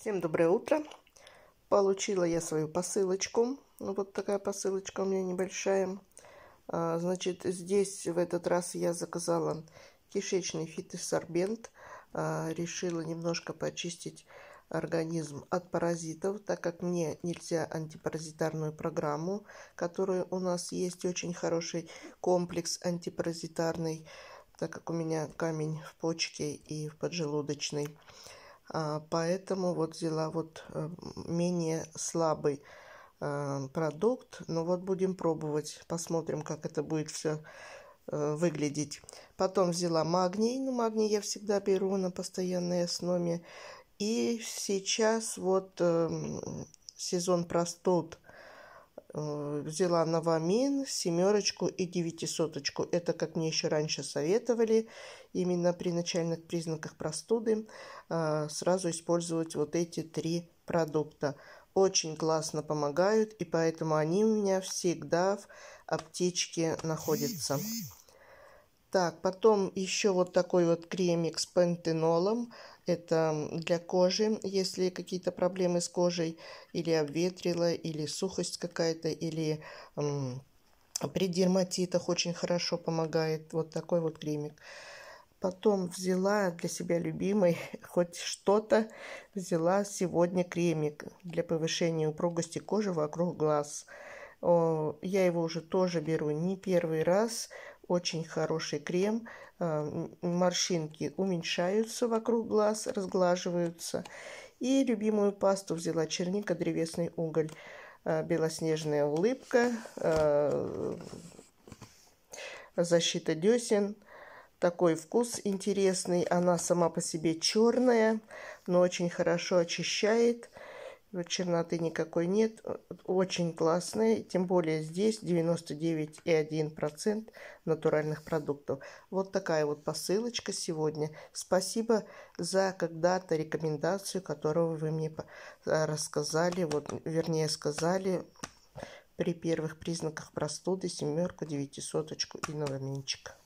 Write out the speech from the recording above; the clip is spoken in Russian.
Всем доброе утро. Получила я свою посылочку. Ну, вот такая посылочка у меня небольшая. А, значит, здесь в этот раз я заказала кишечный фитосорбент. А, решила немножко почистить организм от паразитов, так как мне нельзя антипаразитарную программу, которую у нас есть, очень хороший комплекс антипаразитарный, так как у меня камень в почке и в поджелудочной. А, поэтому вот взяла вот э, менее слабый э, продукт. Но ну вот будем пробовать, посмотрим, как это будет все э, выглядеть. Потом взяла магний. Ну, магний я всегда беру на постоянной основе. И сейчас вот эм, сезон простуд – Э, взяла новамин, семерочку и девятисоточку. Это, как мне еще раньше советовали, именно при начальных признаках простуды э, сразу использовать вот эти три продукта. Очень классно помогают, и поэтому они у меня всегда в аптечке находятся. Так, потом еще вот такой вот кремик с пантенолом. Это для кожи, если какие-то проблемы с кожей, или обветрила, или сухость какая-то, или эм, при дерматитах очень хорошо помогает. Вот такой вот кремик. Потом взяла для себя любимый, хоть что-то, взяла сегодня кремик для повышения упругости кожи вокруг глаз. О, я его уже тоже беру не первый раз. Очень хороший крем. Э, морщинки уменьшаются вокруг глаз, разглаживаются. И любимую пасту взяла черника, древесный уголь, э, белоснежная улыбка, э, защита десен. Такой вкус интересный. Она сама по себе черная, но очень хорошо очищает черноты никакой нет. Очень классные, тем более здесь 99,1% натуральных продуктов. Вот такая вот посылочка сегодня. Спасибо за когда-то рекомендацию, которую вы мне э, рассказали, вот, вернее сказали при первых признаках простуды, семерку, девятисоточку и новоминчик.